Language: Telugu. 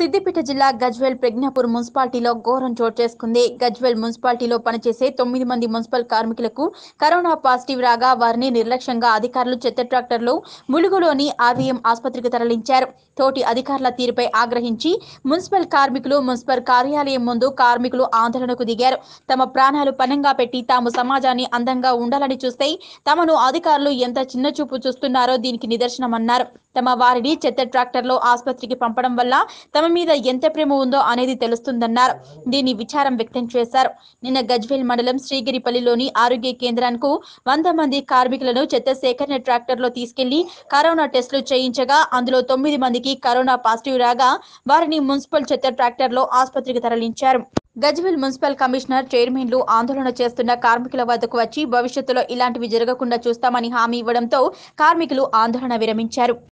సిద్దిపేట జిల్లా గజ్వేల్ ప్రజ్ఞాపూర్ మున్సిపాలిటీలో ఘోరం చోటు చేసుకుంది గజ్వేల్ మున్సిపాలిటీలో పనిచేసే తొమ్మిది మంది మున్సిపల్ కార్మికులకు కరోనా పాజిటివ్ రాగా వారిని నిర్లక్ష్యంగా అధికారులు చెత్త ట్రాక్టర్లో ములుగులోని ఆర్వీఎం ఆసుపత్రికి తరలించారు తోటి అధికారుల తీరుపై ఆగ్రహించి మున్సిపల్ కార్మికులు మున్సిపల్ కార్యాలయం ముందు కార్మికులు ఆందోళనకు దిగారు తమ ప్రాణాలు పనంగా పెట్టి తాము సమాజాన్ని అందంగా ఉండాలని చూస్తే తమను అధికారులు ఎంత చిన్న చూపు చూస్తున్నారో దీనికి నిదర్శనమన్నారు తమ వారిని చెత్త ట్రాక్టర్లో ఆసుపత్రికి పంపడం వల్ల తమ మీద ఎంత ప్రేమ ఉందో అనేది తెలుస్తుందన్నారు దీని విచారం వ్యక్తం చేశారు నిన్న గజ్వేల్ మండలం శ్రీగిరిపల్లిలోని ఆరోగ్య కేంద్రానికి వంద మంది కార్మికులను చెత్త సేకరణ ట్రాక్టర్ లో తీసుకెళ్లి కరోనా టెస్టులు చేయించగా అందులో తొమ్మిది మందికి కరోనా పాజిటివ్ రాగా వారిని మున్సిపల్ చెత్త ట్రాక్టర్ లో ఆసుపత్రికి తరలించారు గజ్వేల్ మున్సిపల్ కమిషనర్ చైర్మన్లు ఆందోళన చేస్తున్న కార్మికుల వద్దకు వచ్చి భవిష్యత్తులో ఇలాంటివి జరగకుండా చూస్తామని హామీ ఇవ్వడంతో కార్మికులు ఆందోళన విరమించారు